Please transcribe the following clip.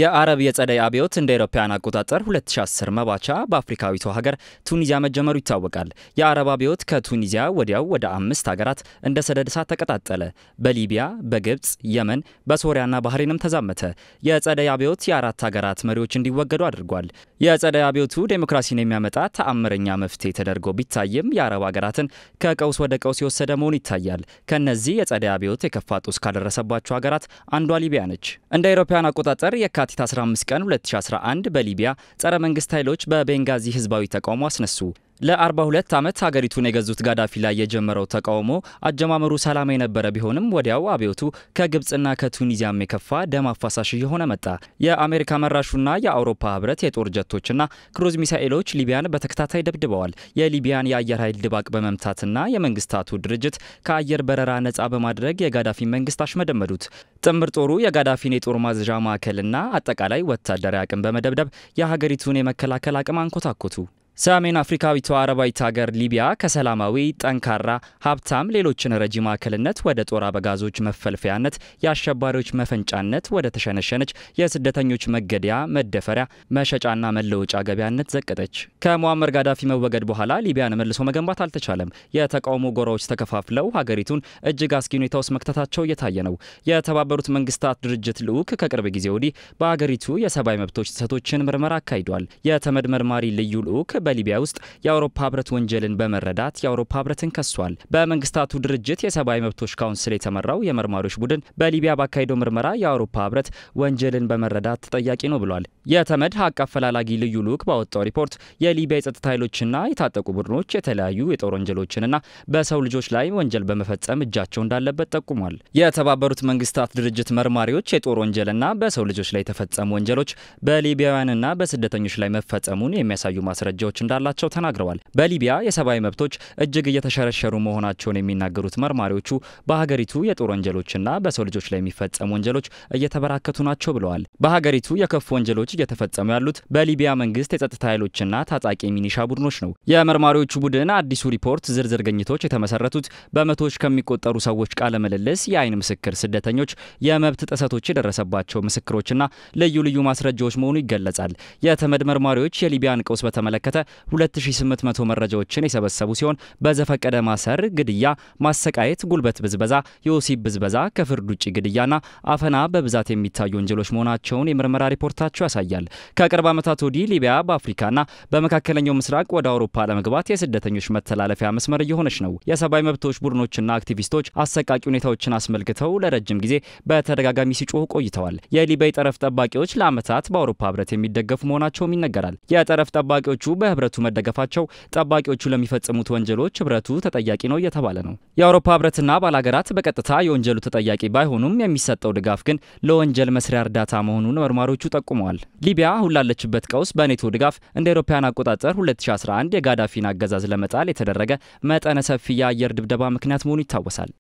የአረብ የጸደይ አብዮት እንደ ኤሮፓውያን አቆጣጠር 2010 መባቻ በአፍሪካዊቷ ሀገር ቱኒዚያ መጀመሩ ይታወቃል። የአረብ አብዮት ከቱኒዚያ ወዲያው ወደ አምስት ሀገራት እንደ ሰደድ እሳት ተቀጣጠለ። በሊቢያ፣ በግብፅ፣ የመን፣ በሶሪያና ባህሬንም ተዛመተ። የጸደይ አብዮት የአራት ሀገራት መሪዎች እንዲወገዱ አድርጓል። የአጸደ አብዮቱ ዴሞክራሲን የሚያመጣ ተአምረኛ መፍትሄ ተደርጎ ቢታይም የአረብ ሀገራትን ከቀውስ ወደ ቀውስ የወሰደ መሆኑ ይታያል። ከነዚህ የአጸደ አብዮት የከፋ ጦስ ካደረሰባቸው ሀገራት አንዷ ሊቢያ ነች። እንደ አውሮፓውያን አቆጣጠር የካቲት 15 ቀን 2011 በሊቢያ ጸረ መንግስት ኃይሎች በቤንጋዚ ህዝባዊ ተቃውሞ አስነሱ። ለ42 ዓመት ሀገሪቱን የገዙት ጋዳፊ ላይ የጀመረው ተቃውሞ አጀማመሩ ሰላም የነበረ ቢሆንም ወዲያው አብዮቱ ከግብፅና ከቱኒዚያም የከፋ ደም አፋሳሽ እየሆነ መጣ። የአሜሪካ መራሹና የአውሮፓ ህብረት የጦር ጀቶችና ክሩዝ ሚሳኤሎች ሊቢያን በተከታታይ ደብድበዋል። የሊቢያን የአየር ኃይል ድባቅ በመምታትና የመንግስታቱ ድርጅት ከአየር በረራ ነፃ በማድረግ የጋዳፊን መንግስት አሽመደመዱት። ጥምር ጦሩ የጋዳፊን የጦር ማዘዣ ማዕከልና አጠቃላይ ወታደራዊ አቅም በመደብደብ የሀገሪቱን የመከላከል አቅም አንኮታኮቱ። ሰሜን አፍሪካዊቷ አረባዊት ሀገር ሊቢያ ከሰላማዊ ጠንካራ፣ ሀብታም ሌሎችን ረጂ ማዕከልነት ወደ ጦር አበጋዞች መፈልፈያነት፣ የአሸባሪዎች መፈንጫነት ወደ ተሸነሸነች የስደተኞች መገደያ፣ መደፈሪያ፣ መሸጫና መለወጫ ገበያነት ዘቀጠች። ከሙአመር ጋዳፊ መወገድ በኋላ ሊቢያን መልሶ መገንባት አልተቻለም። የተቃውሞ ጎራዎች ተከፋፍለው ሀገሪቱን እጅግ አስጊ ሁኔታ ውስጥ መክተታቸው እየታየ ነው። የተባበሩት መንግስታት ድርጅት ልዑክ ከቅርብ ጊዜ ወዲህ በሀገሪቱ የሰብአዊ መብቶች ጥሰቶችን ምርመራ አካሂዷል። የተመድ መርማሪ ልዩ ልዑክ በሊቢያ ውስጥ የአውሮፓ ህብረት ወንጀልን በመረዳት የአውሮፓ ህብረትን ከሷል። በመንግስታቱ ድርጅት የሰብአዊ መብቶች ካውንስል የተመራው የመርማሪዎች ቡድን በሊቢያ ባካሄደው ምርመራ የአውሮፓ ህብረት ወንጀልን በመረዳት ተጠያቂ ነው ብሏል። የተመድ ሀቅ አፈላላጊ ልዩ ልዑክ ባወጣው ሪፖርት የሊቢያ የጸጥታ ኃይሎችና የታጠቁ ቡድኖች የተለያዩ የጦር ወንጀሎችንና በሰው ልጆች ላይ ወንጀል በመፈጸም እጃቸው እንዳለበት ጠቁሟል። የተባበሩት መንግስታት ድርጅት መርማሪዎች የጦር ወንጀልና በሰው ልጆች ላይ የተፈጸሙ ወንጀሎች በሊቢያውያንና በስደተኞች ላይ መፈጸሙን የሚያሳዩ ማስረጃዎች ችግሮች እንዳላቸው ተናግረዋል። በሊቢያ የሰብአዊ መብቶች እጅግ እየተሸረሸሩ መሆናቸውን የሚናገሩት መርማሪዎቹ በሀገሪቱ የጦር ወንጀሎችና በሰው ልጆች ላይ የሚፈጸሙ ወንጀሎች እየተበራከቱ ናቸው ብለዋል። በሀገሪቱ የከፉ ወንጀሎች እየተፈጸሙ ያሉት በሊቢያ መንግስት የጸጥታ ኃይሎችና ታጣቂ ሚኒሻ ቡድኖች ነው። የመርማሪዎቹ ቡድን አዲሱ ሪፖርት ዝርዝር ግኝቶች የተመሰረቱት በመቶዎች ከሚቆጠሩ ሰዎች ቃለ ምልልስ፣ የአይን ምስክር፣ ስደተኞች፣ የመብት ጥሰቶች የደረሰባቸው ምስክሮችና ልዩ ልዩ ማስረጃዎች መሆኑ ይገለጻል። የተመድ መርማሪዎች የሊቢያን ቀውስ በተመለከተ 2800 መረጃዎችን የሰበሰቡ ሲሆን በዘፈቀደ ማሰር፣ ግድያ፣ ማሰቃየት፣ ጉልበት ብዝበዛ፣ የወሲብ ብዝበዛ፣ ከፍርድ ውጭ ግድያና አፈና በብዛት የሚታዩ ወንጀሎች መሆናቸውን የምርመራ ሪፖርታቸው ያሳያል። ከቅርብ ዓመታት ወዲህ ሊቢያ በአፍሪካና በመካከለኛው ምስራቅ ወደ አውሮፓ ለመግባት የስደተኞች መተላለፊያ መስመር እየሆነች ነው። የሰብአዊ መብቶች ቡድኖችና አክቲቪስቶች አሰቃቂ ሁኔታዎችን አስመልክተው ለረጅም ጊዜ በተደጋጋሚ ሲጮሁ ቆይተዋል። የሊቢያ ጠረፍ ጠባቂዎች ለዓመታት በአውሮፓ ህብረት የሚደገፉ መሆናቸውም ይነገራል። የጠረፍ ጠባቂዎቹ በ በህብረቱ መደገፋቸው ጠባቂዎቹ ለሚፈጽሙት ወንጀሎች ህብረቱ ተጠያቂ ነው እየተባለ ነው። የአውሮፓ ህብረትና አባል ሀገራት በቀጥታ የወንጀሉ ተጠያቂ ባይሆኑም የሚሰጠው ድጋፍ ግን ለወንጀል መስሪያ እርዳታ መሆኑን መርማሪዎቹ ጠቁመዋል። ሊቢያ አሁን ላለችበት ቀውስ በኔቶ ድጋፍ እንደ አውሮፓውያን አቆጣጠር 2011 የጋዳፊን አገዛዝ ለመጣል የተደረገ መጠነ ሰፊ የአየር ድብደባ ምክንያት መሆኑ ይታወሳል።